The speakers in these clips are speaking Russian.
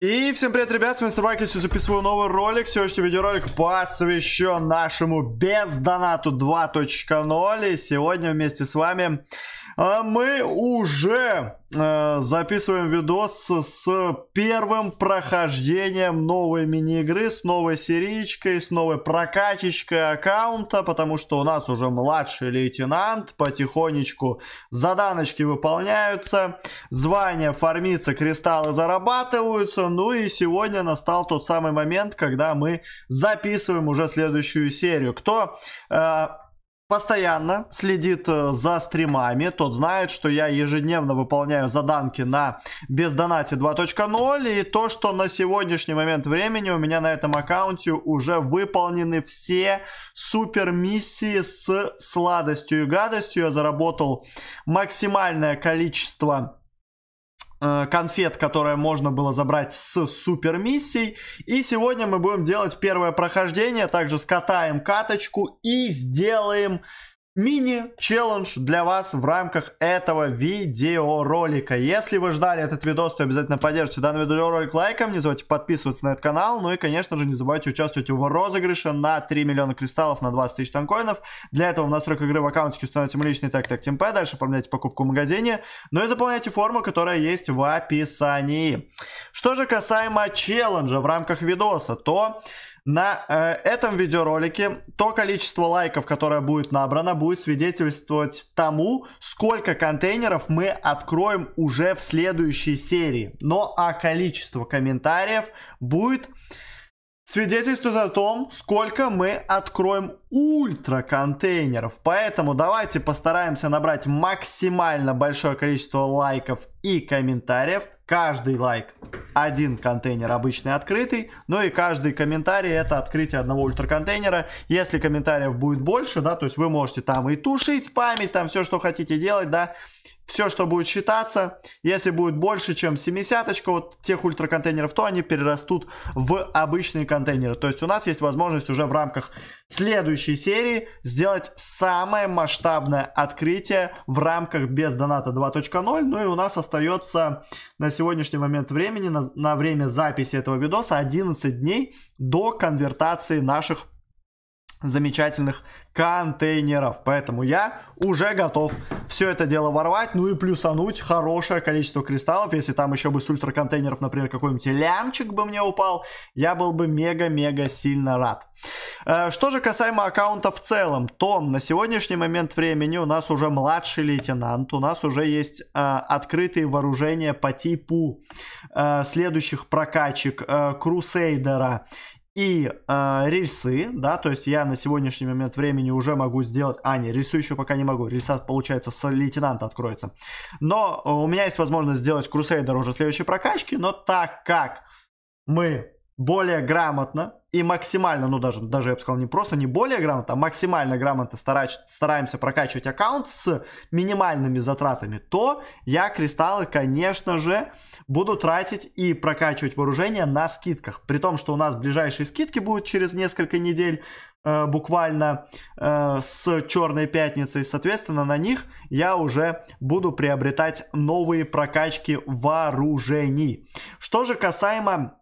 И всем привет, ребят, с вами Старбакис, и записываю новый ролик. Сегодняшний видеоролик посвящен нашему бездонату 2.0. И сегодня вместе с вами а мы уже э, записываем видос с первым прохождением новой мини-игры, с новой серичкой, с новой прокачечкой аккаунта, потому что у нас уже младший лейтенант, потихонечку заданочки выполняются, звания фармится, кристаллы зарабатываются, ну и сегодня настал тот самый момент, когда мы записываем уже следующую серию. Кто... Э, постоянно следит э, за стримами, тот знает, что я ежедневно выполняю заданки на бездонате 2.0 и то, что на сегодняшний момент времени у меня на этом аккаунте уже выполнены все супер миссии с сладостью и гадостью. Я заработал максимальное количество Э, конфет, которые можно было забрать с супер И сегодня мы будем делать первое прохождение, также скатаем каточку и сделаем мини-челлендж для вас в рамках этого видеоролика. Если вы ждали этот видос, то обязательно поддержите данный видеоролик лайком, не забывайте подписываться на этот канал, ну и, конечно же, не забывайте участвовать в розыгрыше на 3 миллиона кристаллов на 20 тысяч танкоинов. Для этого в настройках игры в аккаунтике установите личный так так темпе, дальше оформляйте покупку в магазине, ну и заполняйте форму, которая есть в описании. Что же касаемо челленджа в рамках видоса, то на э, этом видеоролике то количество лайков, которое будет набрано, будет свидетельствовать тому, сколько контейнеров мы откроем уже в следующей серии. Но а количество комментариев будет свидетельствовать о том, сколько мы откроем ультра контейнеров. Поэтому давайте постараемся набрать максимально большое количество лайков и комментариев. Каждый лайк один контейнер обычный открытый, ну и каждый комментарий это открытие одного ультраконтейнера. Если комментариев будет больше, да, то есть вы можете там и тушить память, там все, что хотите делать, да, все, что будет считаться. Если будет больше, чем 70 вот тех ультраконтейнеров, то они перерастут в обычные контейнеры. То есть у нас есть возможность уже в рамках следующей серии сделать самое масштабное открытие в рамках без доната 2.0. Ну и у нас остается на сегодняшний момент времени, на, на время записи этого видоса 11 дней до конвертации наших замечательных контейнеров. Поэтому я уже готов все это дело ворвать, ну и плюсануть хорошее количество кристаллов. Если там еще бы с ультра контейнеров, например, какой-нибудь лямчик бы мне упал, я был бы мега-мега сильно рад. Э, что же касаемо аккаунта в целом, то на сегодняшний момент времени у нас уже младший лейтенант, у нас уже есть э, открытые вооружения по типу э, следующих прокачек э, Крусейдера и э, рельсы, да, то есть я на сегодняшний момент времени уже могу сделать, а не, рельсу еще пока не могу, рельса получается с лейтенанта откроется, но э, у меня есть возможность сделать Крусейдер уже следующей прокачки, но так как мы более грамотно и максимально, ну даже, даже я бы сказал, не просто не более грамотно, а максимально грамотно старач, стараемся прокачивать аккаунт с минимальными затратами, то я кристаллы, конечно же, буду тратить и прокачивать вооружение на скидках. При том, что у нас ближайшие скидки будут через несколько недель, э, буквально э, с Черной Пятницей. Соответственно, на них я уже буду приобретать новые прокачки вооружений. Что же касаемо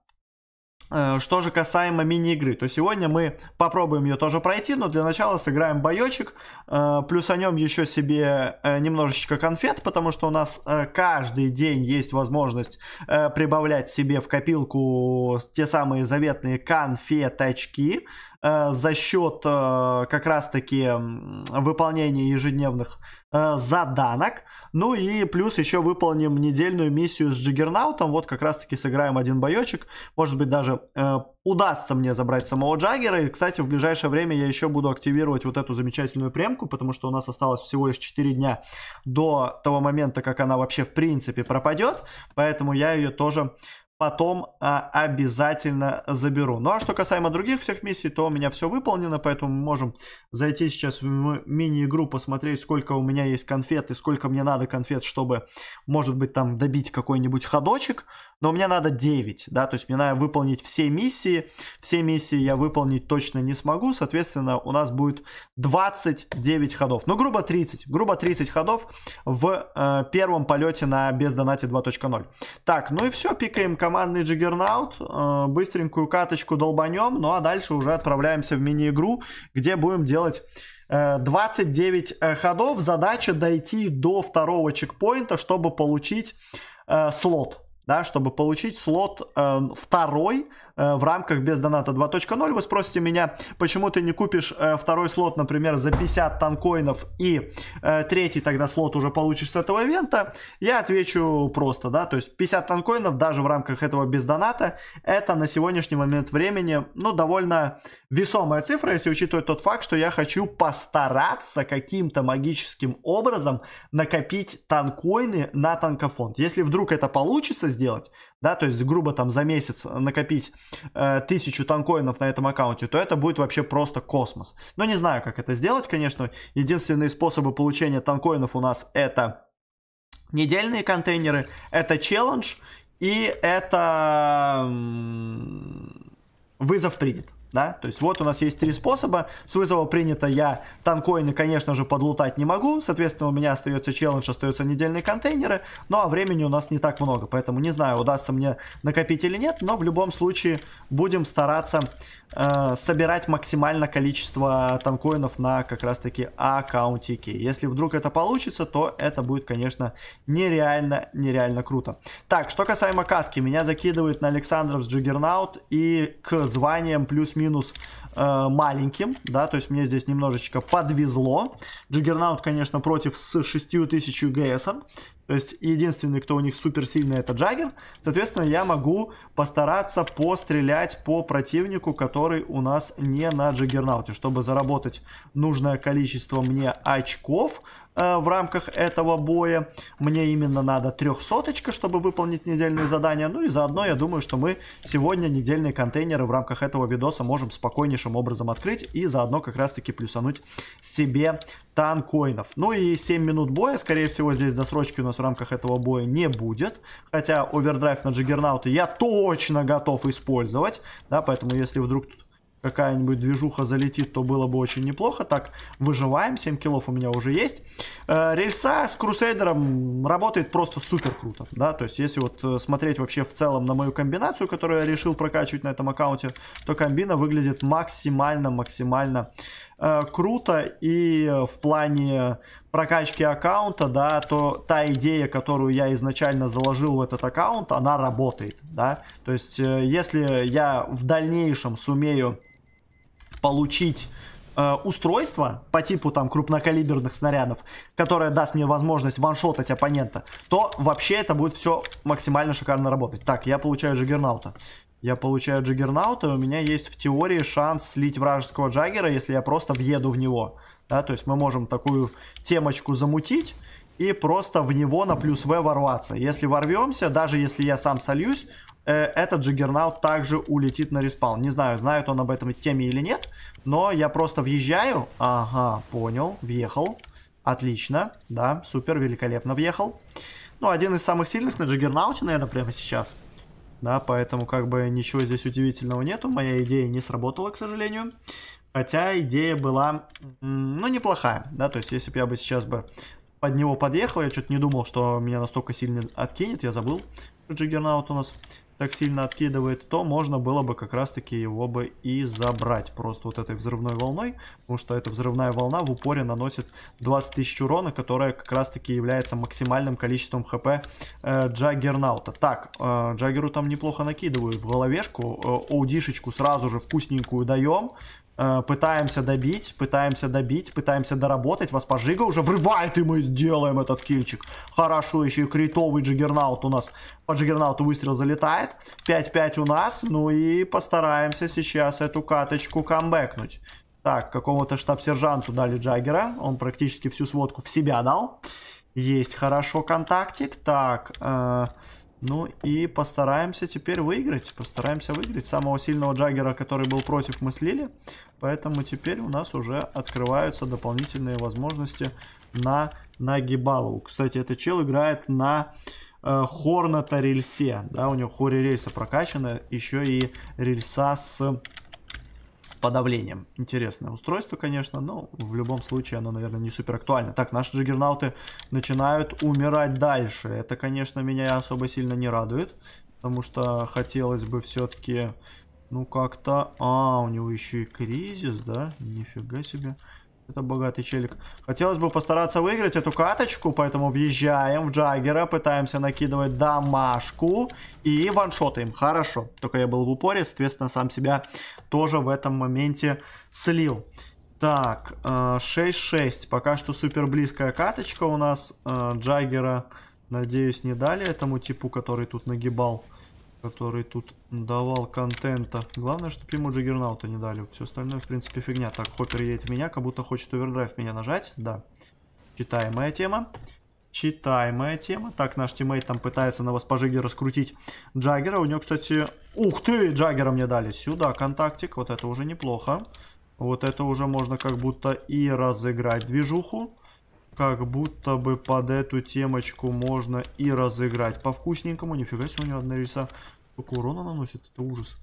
Э, что же касаемо мини-игры, то сегодня мы попробуем ее тоже пройти, но для начала сыграем боечек, э, плюс о нем еще себе э, немножечко конфет, потому что у нас каждый день есть возможность прибавлять себе в копилку те самые заветные конфеточки, Э, за счет э, как раз-таки выполнения ежедневных э, заданок. Ну и плюс еще выполним недельную миссию с Джиггернаутом. Вот как раз-таки сыграем один боечек. Может быть даже удастся мне забрать самого Джаггера. И, кстати, в ближайшее время я еще буду активировать вот эту замечательную премку, потому что у нас осталось всего лишь 4 дня до того момента, как она вообще в принципе пропадет. Поэтому я ее тоже потом а, обязательно заберу. Ну а что касаемо других всех миссий, то у меня все выполнено, поэтому мы можем зайти сейчас в мини-игру, посмотреть, сколько у меня есть конфет и сколько мне надо конфет, чтобы, может быть, там добить какой-нибудь ходочек. Но мне надо 9, да, то есть мне надо выполнить все миссии. Все миссии я выполнить точно не смогу, соответственно, у нас будет 29 ходов. Ну, грубо 30, грубо 30 ходов в э, первом полете на бездонате 2.0. Так, ну и все, пикаем командный Джиггернаут, э, быстренькую каточку долбанем, ну а дальше уже отправляемся в мини-игру, где будем делать 29 э, э, ходов. Задача дойти до второго чекпоинта, чтобы получить слот да, чтобы получить слот э, второй э, в рамках без доната 2.0. Вы спросите меня, почему ты не купишь э, второй слот, например, за 50 танкоинов и э, третий тогда слот уже получишь с этого ивента? Я отвечу просто, да, то есть 50 танкоинов даже в рамках этого без доната, это на сегодняшний момент времени, ну, довольно весомая цифра, если учитывать тот факт, что я хочу постараться каким-то магическим образом накопить танкоины на танкофонд. Если вдруг это получится, сделать, да, то есть, грубо там за месяц э, накопить э, тысячу танкоинов на этом аккаунте, то это будет вообще просто космос. Но не знаю, как это сделать, конечно. Единственные способы получения танкоинов у нас это недельные контейнеры, это челлендж и это вызов принят да, то есть вот у нас есть три способа, с вызова принято я танкоины, конечно же, подлутать не могу, соответственно, у меня остается челлендж, остаются недельные контейнеры, ну а времени у нас не так много, поэтому не знаю, удастся мне накопить или нет, но в любом случае будем стараться э, собирать максимальное количество танкоинов на как раз-таки аккаунтике. Если вдруг это получится, то это будет, конечно, нереально, нереально круто. Так, что касаемо катки, меня закидывает на Александров с Джиггернаут и к званиям плюс-минус плюс-минус э, маленьким, да, то есть мне здесь немножечко подвезло. Джиггернаут, конечно, против с 6000 ГС. То есть единственный, кто у них супер сильный, это Джаггер. Соответственно, я могу постараться пострелять по противнику, который у нас не на Джаггернауте, чтобы заработать нужное количество мне очков э, в рамках этого боя. Мне именно надо трехсоточка, чтобы выполнить недельные задания. Ну и заодно я думаю, что мы сегодня недельные контейнеры в рамках этого видоса можем спокойнейшим образом открыть и заодно как раз-таки плюсануть себе тан коинов. Ну и 7 минут боя, скорее всего, здесь досрочки у нас в рамках этого боя не будет. Хотя овердрайв на джиггернауты я точно готов использовать, да, поэтому если вдруг тут какая-нибудь движуха залетит, то было бы очень неплохо. Так, выживаем, 7 килов у меня уже есть. Э, рельса с Крусейдером работает просто супер круто, да, то есть если вот э, смотреть вообще в целом на мою комбинацию, которую я решил прокачивать на этом аккаунте, то комбина выглядит максимально-максимально э, круто и в плане прокачки аккаунта, да, то та идея, которую я изначально заложил в этот аккаунт, она работает, да, то есть если я в дальнейшем сумею получить э, устройство по типу там крупнокалиберных снарядов, которое даст мне возможность ваншотать оппонента, то вообще это будет все максимально шикарно работать. Так, я получаю Джиггернаута. Я получаю Джиггернаута, и у меня есть в теории шанс слить вражеского Джаггера, если я просто въеду в него. Да, то есть мы можем такую темочку замутить и просто в него на плюс В ворваться. Если ворвемся, даже если я сам сольюсь, Э, этот Джиггернаут также улетит на респаун. Не знаю, знает он об этом теме или нет, но я просто въезжаю. Ага, понял, въехал. Отлично, да, супер, великолепно въехал. Ну, один из самых сильных на Джиггернауте, наверное, прямо сейчас. Да, поэтому как бы ничего здесь удивительного нету. Моя идея не сработала, к сожалению. Хотя идея была, ну, неплохая, да, то есть если бы я бы сейчас бы под него подъехал, я что-то не думал, что меня настолько сильно откинет, я забыл, что Джиггернаут у нас так сильно откидывает, то можно было бы как раз-таки его бы и забрать просто вот этой взрывной волной, потому что эта взрывная волна в упоре наносит 20 тысяч урона, которая как раз-таки является максимальным количеством хп э, Джаггернаута. Так, э, Джаггеру там неплохо накидывают в головешку, э, оудишечку сразу же вкусненькую даем, э, пытаемся добить, пытаемся добить, пытаемся доработать. Вас пожига уже врывает, и мы сделаем этот кильчик. Хорошо, еще и критовый джиггернаут у нас по Джиггернауту выстрел залетает. 5-5 у нас. Ну и постараемся сейчас эту каточку камбэкнуть. Так, какому-то штаб-сержанту дали Джаггера. Он практически всю сводку в себя дал. Есть хорошо контактик. Так, э, ну и постараемся теперь выиграть. Постараемся выиграть. Самого сильного Джаггера, который был против, мы слили. Поэтому теперь у нас уже открываются дополнительные возможности на на Гибалу. Кстати, этот чел играет на Э, Хорната рельсе, да, у него хоре рельса прокачана, еще и рельса с подавлением. Интересное устройство, конечно, но в любом случае оно, наверное, не супер актуально. Так, наши джиггернауты начинают умирать дальше. Это, конечно, меня особо сильно не радует, потому что хотелось бы все-таки, ну, как-то... А, у него еще и кризис, да? Нифига себе. Это богатый челик. Хотелось бы постараться выиграть эту каточку, поэтому въезжаем в Джаггера, пытаемся накидывать домашку и ваншотаем. Хорошо. Только я был в упоре, соответственно, сам себя тоже в этом моменте слил. Так, 6-6. Э, Пока что супер близкая каточка у нас э, Джаггера. Надеюсь, не дали этому типу, который тут нагибал который тут давал контента. Главное, чтобы ему джиггернаута не дали. Все остальное, в принципе, фигня. Так, хоппер едет в меня, как будто хочет овердрайв меня нажать. Да. Читаемая тема. Читаемая тема. Так, наш тиммейт там пытается на воспожиге раскрутить Джаггера. У него, кстати... Ух ты! Джаггера мне дали. Сюда контактик. Вот это уже неплохо. Вот это уже можно как будто и разыграть движуху как будто бы под эту темочку можно и разыграть по-вкусненькому. Нифига себе, у него одна риса Сколько урона наносит? Это ужас.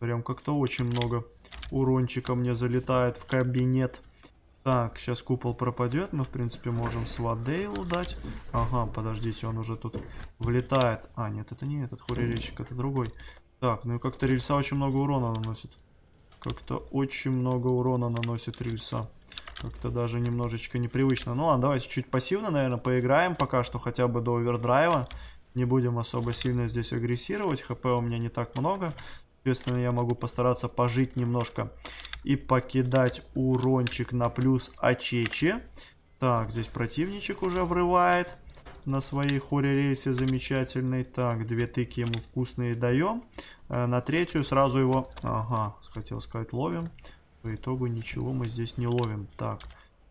Прям как-то очень много урончика мне залетает в кабинет. Так, сейчас купол пропадет. Мы, в принципе, можем Свадейлу дать. Ага, подождите, он уже тут влетает. А, нет, это не этот хуреречик, это другой. Так, ну и как-то рельса очень много урона наносит. Как-то очень много урона наносит рельса. Как-то даже немножечко непривычно. Ну ладно, давайте чуть пассивно, наверное, поиграем пока что хотя бы до овердрайва не будем особо сильно здесь агрессировать. ХП у меня не так много. Соответственно, я могу постараться пожить немножко и покидать урончик на плюс Очечи. Так, здесь противничек уже врывает на своей хоре рельсе замечательный. Так, две тыки ему вкусные даем. Э, на третью сразу его... Ага, хотел сказать, ловим. По итогу ничего мы здесь не ловим. Так,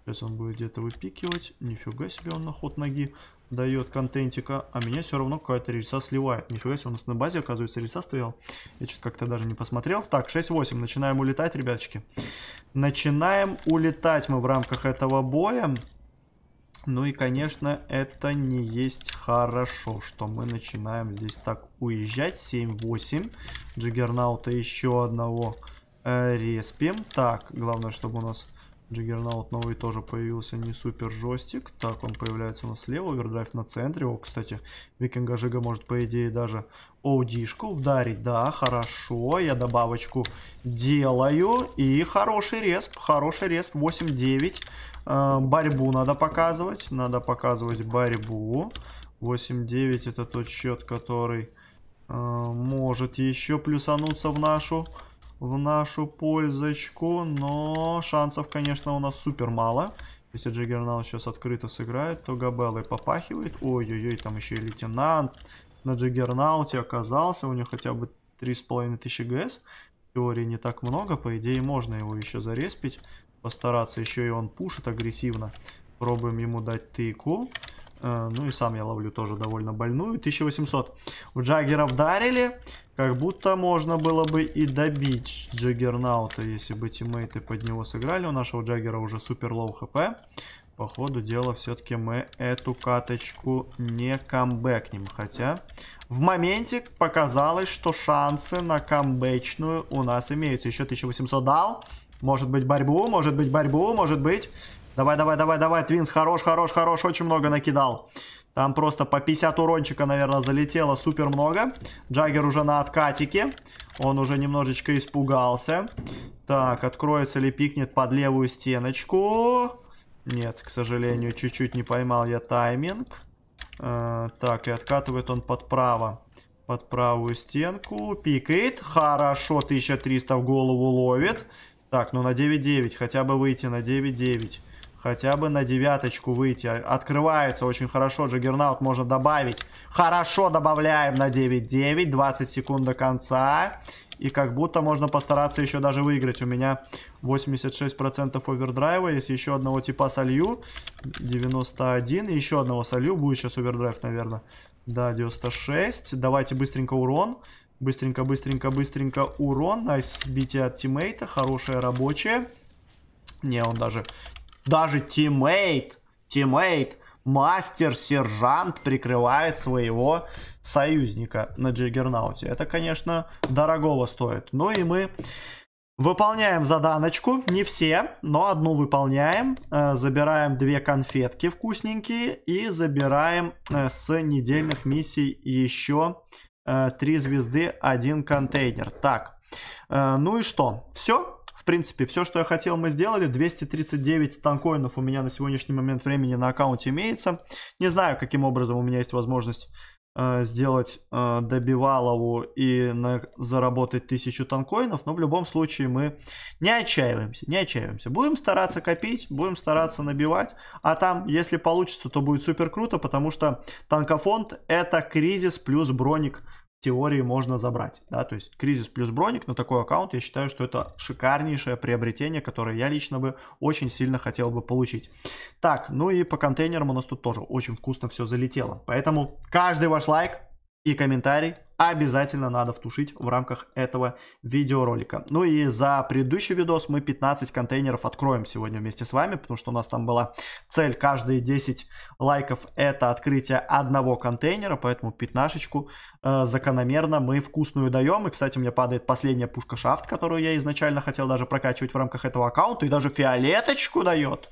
сейчас он будет где-то выпикивать. Нифига себе он на ход ноги дает контентика, а меня все равно какая-то рельса сливает. Нифига себе, у нас на базе, оказывается, рельса стоял. Я что-то как-то даже не посмотрел. Так, 6-8, начинаем улетать, ребяточки. Начинаем улетать мы в рамках этого боя. Ну и, конечно, это не есть хорошо, что мы начинаем здесь так уезжать. 7-8. Джиггернаута еще одного э, респим. Так, главное, чтобы у нас Джиггернаут новый тоже появился, не супер жестик. Так, он появляется у нас слева, овердрайв на центре. О, кстати, Викинга Жига может, по идее, даже оудишку вдарить. Да, хорошо, я добавочку делаю. И хороший респ, хороший респ, 8-9. А, борьбу надо показывать, надо показывать борьбу. 8-9 это тот счет, который а, может еще плюсануться в нашу в нашу пользочку, но шансов, конечно, у нас супер мало. Если Джиггернаут сейчас открыто сыграет, то Габеллой попахивает. Ой-ой-ой, там еще и лейтенант на Джиггернауте оказался. У него хотя бы 3500 ГС. В теории не так много, по идее можно его еще зареспить. Постараться, еще и он пушит агрессивно. Пробуем ему дать тыку. Э, ну и сам я ловлю тоже довольно больную. 1800. У Джаггера вдарили. Как будто можно было бы и добить Джаггернаута, если бы тиммейты под него сыграли. У нашего Джаггера уже супер лоу хп. По ходу дела все-таки мы эту каточку не камбэкнем. Хотя в моменте показалось, что шансы на камбэчную у нас имеются. Еще 1800 дал. Может быть борьбу, может быть борьбу, может быть... Давай, давай, давай, давай, Твинс, хорош, хорош, хорош, очень много накидал. Там просто по 50 урончика, наверное, залетело супер много. Джаггер уже на откатике. Он уже немножечко испугался. Так, откроется ли пикнет под левую стеночку. Нет, к сожалению, чуть-чуть не поймал я тайминг. Э, так, и откатывает он под право. Под правую стенку. Пикает. Хорошо, 1300 в голову ловит. Так, ну на 9-9. Хотя бы выйти на 9-9. Хотя бы на девяточку выйти. А, открывается очень хорошо. Джаггернаут можно добавить. Хорошо добавляем на 9-9. 20 секунд до конца. И как будто можно постараться еще даже выиграть. У меня 86% овердрайва. Если еще одного типа солью, 91. И еще одного солью. Будет сейчас овердрайв, наверное. Да, 96. Давайте быстренько урон. Быстренько, быстренько, быстренько урон. Найс сбитие от тиммейта. Хорошее рабочее. Не, он даже даже тиммейт, тиммейт, мастер-сержант прикрывает своего союзника на Джиггернауте. Это, конечно, дорогого стоит. Ну и мы выполняем заданочку. Не все, но одну выполняем. Э, забираем две конфетки вкусненькие. И забираем э, с недельных миссий еще э, три звезды, один контейнер. Так, ну и что? Все? В принципе, все, что я хотел, мы сделали. 239 танкоинов у меня на сегодняшний момент времени на аккаунте имеется. Не знаю, каким образом у меня есть возможность э, сделать э, добивалову и на, заработать тысячу танкоинов, но в любом случае мы не отчаиваемся, не отчаиваемся. Будем стараться копить, будем стараться набивать, а там, если получится, то будет супер круто, потому что танкофонд это кризис плюс броник теории можно забрать. Да? То есть кризис плюс броник на такой аккаунт, я считаю, что это шикарнейшее приобретение, которое я лично бы очень сильно хотел бы получить. Так, ну и по контейнерам у нас тут тоже очень вкусно все залетело. Поэтому каждый ваш лайк и комментарий обязательно надо втушить в рамках этого видеоролика. Ну и за предыдущий видос мы 15 контейнеров откроем сегодня вместе с вами, потому что у нас там была цель каждые 10 лайков это открытие одного контейнера, поэтому пятнашечку э, закономерно мы вкусную даем. И, кстати, у меня падает последняя пушка шафт, которую я изначально хотел даже прокачивать в рамках этого аккаунта, и даже фиолеточку дает.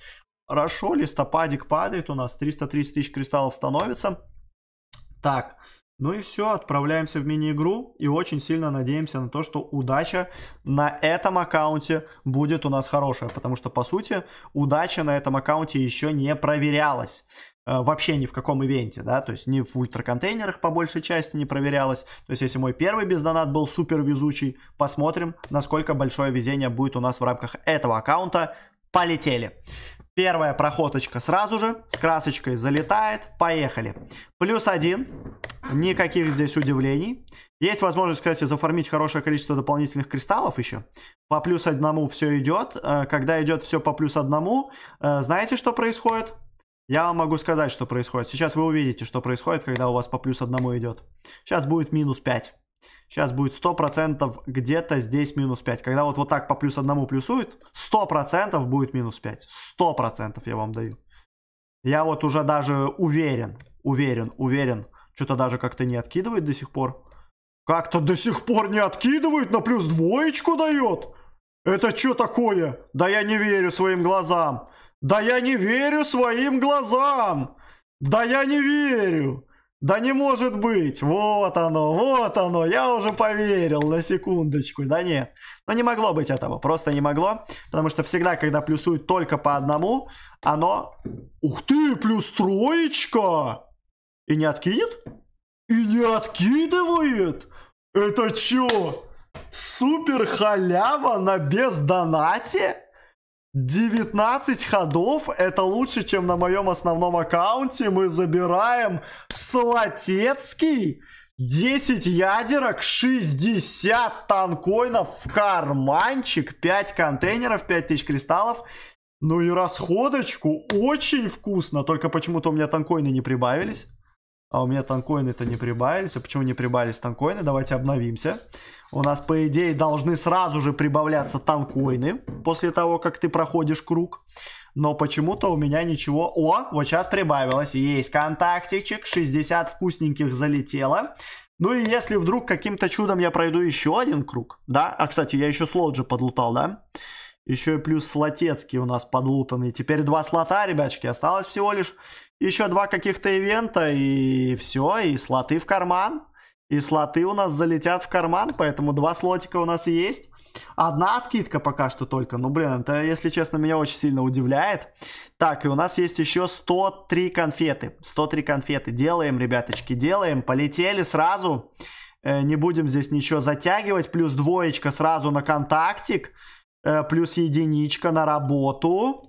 Хорошо, листопадик падает у нас, 330 тысяч кристаллов становится. Так, ну и все, отправляемся в мини-игру и очень сильно надеемся на то, что удача на этом аккаунте будет у нас хорошая, потому что, по сути, удача на этом аккаунте еще не проверялась э, вообще ни в каком ивенте, да, то есть ни в ультраконтейнерах по большей части не проверялась. То есть если мой первый бездонат был супер везучий, посмотрим, насколько большое везение будет у нас в рамках этого аккаунта. Полетели. Первая проходочка сразу же, с красочкой залетает, поехали. Плюс один, Никаких здесь удивлений. Есть возможность, кстати, зафармить хорошее количество дополнительных кристаллов еще. По плюс одному все идет. Э, когда идет все по плюс одному, э, знаете, что происходит? Я вам могу сказать, что происходит. Сейчас вы увидите, что происходит, когда у вас по плюс одному идет. Сейчас будет минус 5. Сейчас будет 100% где-то здесь минус 5. Когда вот, вот так по плюс одному плюсует, 100% будет минус 5. 100% я вам даю. Я вот уже даже уверен, уверен, уверен, что-то даже как-то не откидывает до сих пор. Как-то до сих пор не откидывает, на плюс двоечку дает. Это что такое? Да я не верю своим глазам. Да я не верю своим глазам. Да я не верю. Да не может быть. Вот оно, вот оно. Я уже поверил на секундочку. Да нет. Но ну, не могло быть этого. Просто не могло. Потому что всегда, когда плюсуют только по одному, оно... Ух ты, плюс троечка! И не откинет? И не откидывает? Это чё? Супер халява на бездонате? 19 ходов, это лучше, чем на моем основном аккаунте. Мы забираем Солотецкий, 10 ядерок, 60 танкоинов в карманчик, 5 контейнеров, 5000 кристаллов. Ну и расходочку, очень вкусно, только почему-то у меня танкоины не прибавились. А у меня танкоины-то не прибавились. А почему не прибавились танкоины? Давайте обновимся. У нас, по идее, должны сразу же прибавляться танкоины после того, как ты проходишь круг. Но почему-то у меня ничего... О, вот сейчас прибавилось. Есть контактичек. 60 вкусненьких залетело. Ну и если вдруг каким-то чудом я пройду еще один круг, да? А, кстати, я еще слот же подлутал, да? Еще и плюс слотецкий у нас подлутанный. Теперь два слота, ребячки. Осталось всего лишь еще два каких-то ивента, и все, и слоты в карман. И слоты у нас залетят в карман, поэтому два слотика у нас есть. Одна откидка пока что только. Ну, блин, это, если честно, меня очень сильно удивляет. Так, и у нас есть еще 103 конфеты. 103 конфеты. Делаем, ребяточки, делаем. Полетели сразу. Э, не будем здесь ничего затягивать. Плюс двоечка сразу на контактик. Э, плюс единичка на работу.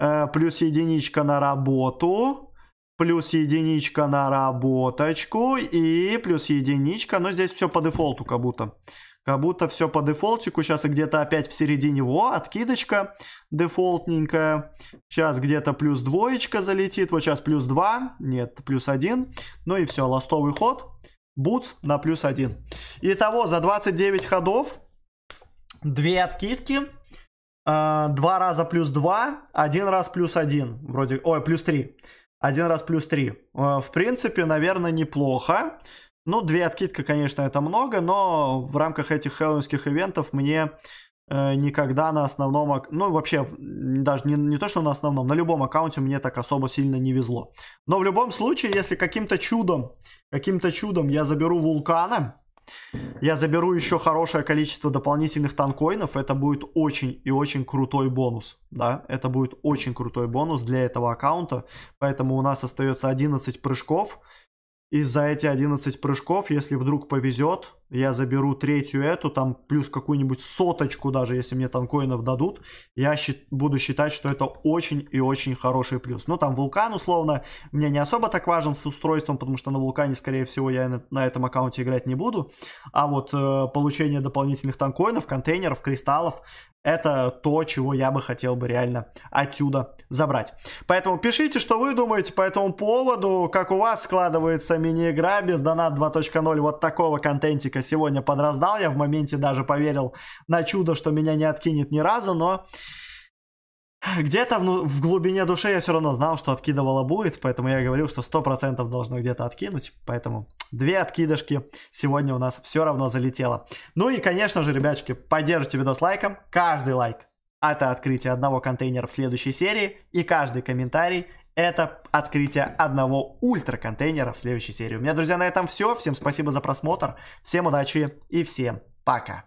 Э, плюс единичка на работу, плюс единичка на работочку и плюс единичка. Но ну, здесь все по дефолту как будто. Как будто все по дефолтику. Сейчас где-то опять в середине. Во, откидочка дефолтненькая. Сейчас где-то плюс двоечка залетит. Вот сейчас плюс два. Нет, плюс один. Ну и все, ластовый ход. Бутс на плюс один. Итого за 29 ходов. Две откидки. Э, два раза плюс два, один раз плюс один, вроде, ой, плюс три, Один раз плюс три. Э, в принципе, наверное, неплохо. Ну, две откидка, конечно, это много, но в рамках этих хэллоуинских ивентов мне э, никогда на основном, ну, вообще, даже не, не то, что на основном, на любом аккаунте мне так особо сильно не везло. Но в любом случае, если каким-то чудом, каким-то чудом я заберу вулкана, я заберу еще хорошее количество дополнительных танкоинов. Это будет очень и очень крутой бонус. Да, это будет очень крутой бонус для этого аккаунта. Поэтому у нас остается 11 прыжков. И за эти 11 прыжков, если вдруг повезет, я заберу третью эту, там плюс какую-нибудь соточку даже, если мне там коинов дадут, я счит, буду считать, что это очень и очень хороший плюс. Ну, там вулкан, условно, мне не особо так важен с устройством, потому что на вулкане, скорее всего, я на, на этом аккаунте играть не буду. А вот э, получение дополнительных танкоинов, контейнеров, кристаллов, это то, чего я бы хотел бы реально отсюда забрать. Поэтому пишите, что вы думаете по этому поводу, как у вас складывается мини-игра без донат 2.0 вот такого контентика Лунтика сегодня подраздал. Я в моменте даже поверил на чудо, что меня не откинет ни разу, но где-то в, ну, в глубине души я все равно знал, что откидывало будет, поэтому я говорил, что 100% должно где-то откинуть, поэтому две откидышки сегодня у нас все равно залетело. Ну и, конечно же, ребячки, поддержите видос лайком, каждый лайк это открытие одного контейнера в следующей серии, и каждый комментарий это открытие одного ультра контейнера в следующей серии. У меня, друзья, на этом все. Всем спасибо за просмотр, всем удачи и всем пока.